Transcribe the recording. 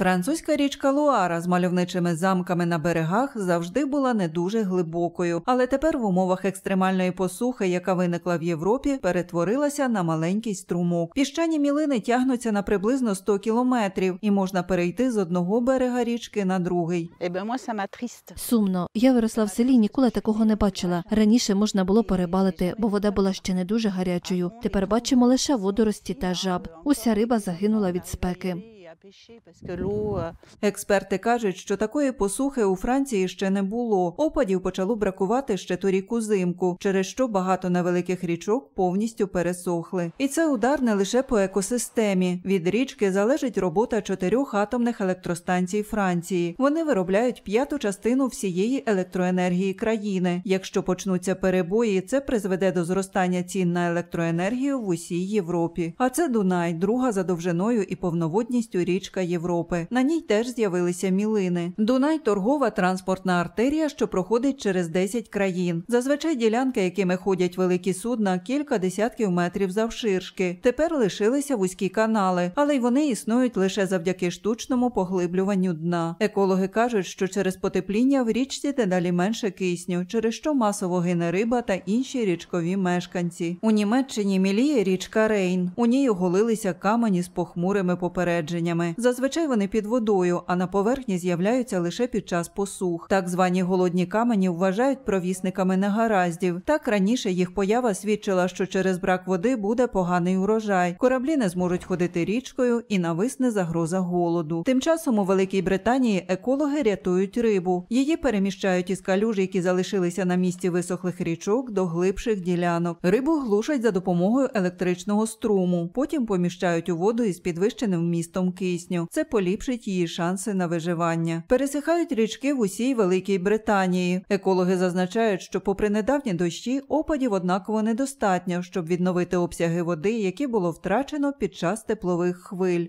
Французька річка Луара з мальовничими замками на берегах завжди була не дуже глибокою, але тепер в умовах екстремальної посухи, яка виникла в Європі, перетворилася на маленький струмок. Піщані мілини тягнуться на приблизно 100 кілометрів, і можна перейти з одного берега річки на другий. Е, Сумно. Я виросла в селі, ніколи такого не бачила. Раніше можна було перебалити, бо вода була ще не дуже гарячою. Тепер бачимо лише водорості та жаб. Уся риба загинула від спеки. Е. Експерти кажуть, що такої посухи у Франції ще не було. Опадів почало бракувати ще торік узимку, через що багато невеликих річок повністю пересохли. І це удар не лише по екосистемі. Від річки залежить робота чотирьох атомних електростанцій Франції. Вони виробляють п'яту частину всієї електроенергії країни. Якщо почнуться перебої, це призведе до зростання цін на електроенергію в усій Європі. А це Дунай, друга за довжиною і повноводністю найбільшу річка Європи. На ній теж з'явилися мілини. Дунай торгова транспортна артерія, що проходить через 10 країн. Зазвичай ділянки, якими ходять великі судна, кілька десятків метрів завширшки. Тепер лишилися вузькі канали, але й вони існують лише завдяки штучному поглиблюванню дна. Екологи кажуть, що через потепління в річці дедалі менше кисню, через що масово гине риба та інші річкові мешканці. У Німеччині міліє річка Рейн. У ній оголилися камені з похмурими попередженнями каменями. Зазвичай вони під водою, а на поверхні з'являються лише під час посух. Так звані голодні камені вважають провісниками негараздів. Так раніше їх поява свідчила, що через брак води буде поганий урожай. Кораблі не зможуть ходити річкою і нависне загроза голоду. Тим часом у Великій Британії екологи рятують рибу. Її переміщають із калюж, які залишилися на місці висохлих річок до глибших ділянок. Рибу глушать за допомогою електричного струму. Потім поміщають у воду із підвищеним містом вмістом кисню. Це поліпшить її шанси на виживання. Пересихають річки в усій Великій Британії. Екологи зазначають, що, попри недавні дощі, опадів однаково недостатньо, щоб відновити обсяги води, які було втрачено під час теплових хвиль.